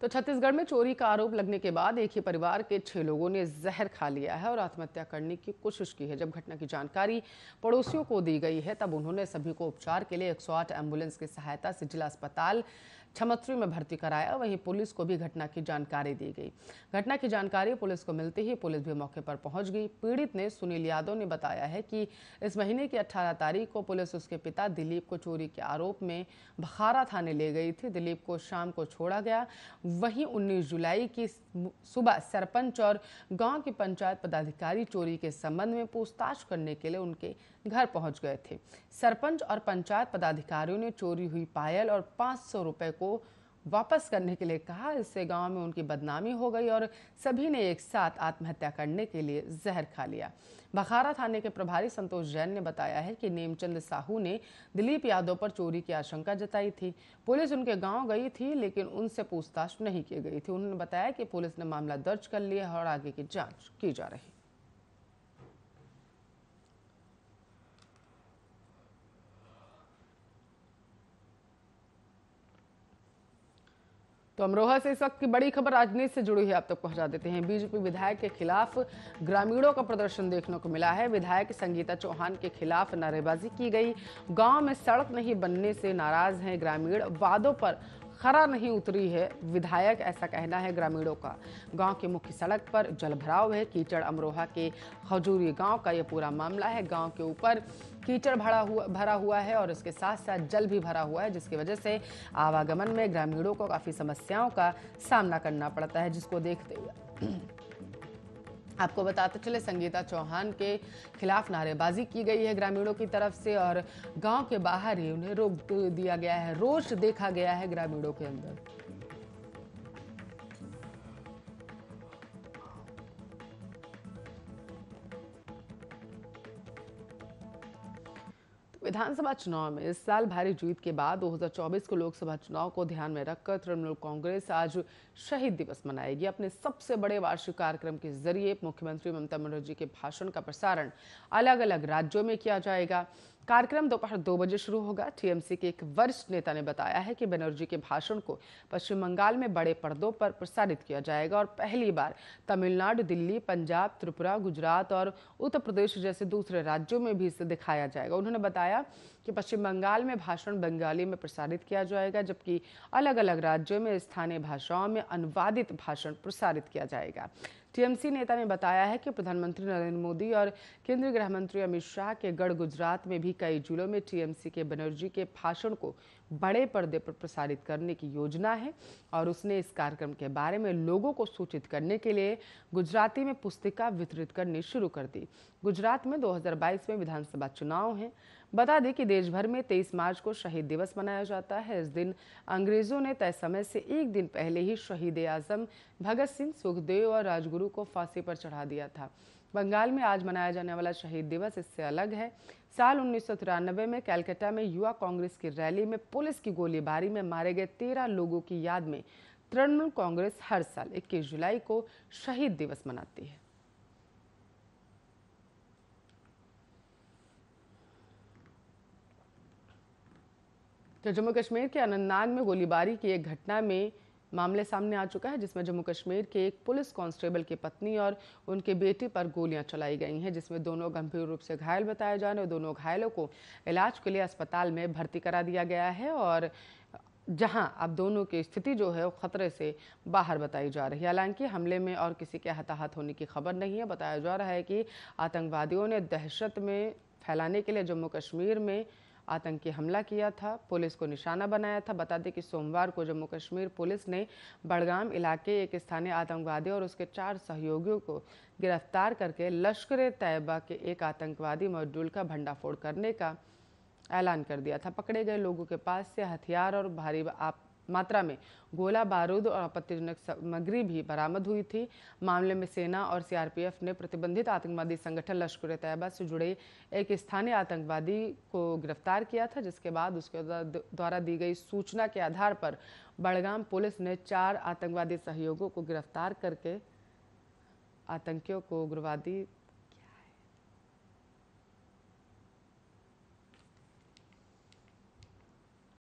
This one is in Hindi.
तो छत्तीसगढ़ में चोरी का आरोप लगने के बाद एक ही परिवार के छह लोगों ने जहर खा लिया है और आत्महत्या करने की कोशिश की है जब घटना की जानकारी पड़ोसियों को दी गई है तब उन्होंने सभी को उपचार के लिए एक सौ आठ एम्बुलेंस की सहायता से जिला अस्पताल छमत्री में भर्ती कराया वहीं पुलिस को भी घटना की जानकारी दी गई घटना की जानकारी पुलिस को मिलते ही पुलिस भी मौके पर पहुंच गई पीड़ित ने सुनील यादव ने बताया है कि इस महीने की 18 तारीख को पुलिस उसके पिता दिलीप को चोरी के आरोप में भखारा थाने ले गई थी दिलीप को शाम को छोड़ा गया वहीं उन्नीस जुलाई की सुबह सरपंच और गाँव के पंचायत पदाधिकारी चोरी के संबंध में पूछताछ करने के लिए उनके घर पहुंच गए थे सरपंच और पंचायत पदाधिकारियों ने चोरी हुई पायल और पाँच सौ रुपए को को वापस करने के लिए कहा इससे गांव में उनकी बदनामी हो गई और सभी ने एक साथ आत्महत्या करने के लिए जहर खा लिया बखारा थाने के प्रभारी संतोष जैन ने बताया है कि नेमचंद साहू ने दिलीप यादव पर चोरी की आशंका जताई थी पुलिस उनके गांव गई थी लेकिन उनसे पूछताछ नहीं की गई थी उन्होंने बताया कि पुलिस ने मामला दर्ज कर लिया और आगे की जाँच की जा रही तो अमरोहा से इस वक्त की बड़ी खबर राजनीति से जुड़ी हुई आप तक तो पहुंचा देते हैं बीजेपी विधायक के खिलाफ ग्रामीणों का प्रदर्शन देखने को मिला है विधायक संगीता चौहान के खिलाफ नारेबाजी की गई गांव में सड़क नहीं बनने से नाराज हैं ग्रामीण वादों पर खरा नहीं उतरी है विधायक ऐसा कहना है ग्रामीणों का गांव की मुख्य सड़क पर जलभराव है कीचड़ अमरोहा के खजूरी गांव का ये पूरा मामला है गांव के ऊपर कीचड़ भरा हुआ भरा हुआ है और इसके साथ साथ जल भी भरा हुआ है जिसकी वजह से आवागमन में ग्रामीणों को काफ़ी समस्याओं का सामना करना पड़ता है जिसको देखते हुए आपको बताते चले संगीता चौहान के खिलाफ नारेबाजी की गई है ग्रामीणों की तरफ से और गांव के बाहर ही उन्हें रोक दिया गया है रोष देखा गया है ग्रामीणों के अंदर विधानसभा चुनाव में इस साल भारी जीत के बाद 2024 के लोकसभा चुनाव को ध्यान में रखकर तृणमूल कांग्रेस आज शहीद दिवस मनाएगी अपने सबसे बड़े वार्षिक कार्यक्रम के जरिए मुख्यमंत्री ममता बनर्जी के भाषण का प्रसारण अलग अलग राज्यों में किया जाएगा कार्यक्रम दोपहर दो बजे शुरू होगा टीएमसी के एक वरिष्ठ नेता ने बताया है कि बनर्जी के भाषण को पश्चिम बंगाल में बड़े पर्दों पर प्रसारित किया जाएगा और पहली बार तमिलनाडु दिल्ली पंजाब त्रिपुरा गुजरात और उत्तर प्रदेश जैसे दूसरे राज्यों में भी इसे दिखाया जाएगा उन्होंने बताया कि पश्चिम बंगाल में भाषण बंगाली में प्रसारित किया जाएगा जबकि अलग अलग राज्यों में स्थानीय भाषाओं में अनुवादित भाषण प्रसारित किया जाएगा टीएमसी नेता ने बताया है कि प्रधानमंत्री नरेंद्र मोदी और केंद्रीय गृह मंत्री अमित शाह के गढ़ गुजरात में भी कई जिलों में टीएमसी के बनर्जी के भाषण को बड़े पर्दे पर प्रसारित करने की योजना है और उसने इस कार्यक्रम के बारे में लोगों को सूचित करने के लिए गुजराती में पुस्तिका वितरित करनी शुरू कर दी गुजरात में 2022 में विधानसभा चुनाव हैं बता दें कि देश भर में 23 मार्च को शहीद दिवस मनाया जाता है इस दिन अंग्रेजों ने तय समय से एक दिन पहले ही शहीद आजम भगत सिंह सुखदेव और राजगुरु को फांसी पर चढ़ा दिया था बंगाल में आज मनाया जाने वाला शहीद दिवस इससे अलग है साल उन्नीस में कैलकाटा में युवा कांग्रेस की रैली में पुलिस की गोलीबारी में मारे गए तेरह लोगों की याद में तृणमूल कांग्रेस हर साल 21 जुलाई को शहीद दिवस मनाती है तो जम्मू कश्मीर के अनंतनाग में गोलीबारी की एक घटना में मामले सामने आ चुका है जिसमें जम्मू कश्मीर के एक पुलिस कांस्टेबल की पत्नी और उनके बेटे पर गोलियां चलाई गई हैं जिसमें दोनों गंभीर रूप से घायल बताए जा रहे हैं दोनों घायलों को इलाज के लिए अस्पताल में भर्ती करा दिया गया है और जहां अब दोनों की स्थिति जो है वो खतरे से बाहर बताई जा रही है हालांकि हमले में और किसी के हताहत होने की खबर नहीं है बताया जा रहा है कि आतंकवादियों ने दहशत में फैलाने के लिए जम्मू कश्मीर में आतंकी हमला किया था पुलिस को निशाना बनाया था बता दें कि सोमवार को जम्मू कश्मीर पुलिस ने बड़गाम इलाके एक स्थानीय आतंकवादी और उसके चार सहयोगियों को गिरफ्तार करके लश्कर तैयबा के एक आतंकवादी मॉड्यूल का भंडाफोड़ करने का ऐलान कर दिया था पकड़े गए लोगों के पास से हथियार और भारी आप मात्रा में गोला बारूद और आपत्तिजनक सामग्री भी बरामद हुई थी मामले में सेना और सीआरपीएफ ने प्रतिबंधित आतंकवादी संगठन लश्कर तैयबा से जुड़े एक स्थानीय आतंकवादी को गिरफ्तार किया था जिसके बाद उसके द्वारा दी गई सूचना के आधार पर बड़गाम पुलिस ने चार आतंकवादी सहयोगों को गिरफ्तार करके आतंकियों को उग्रवादी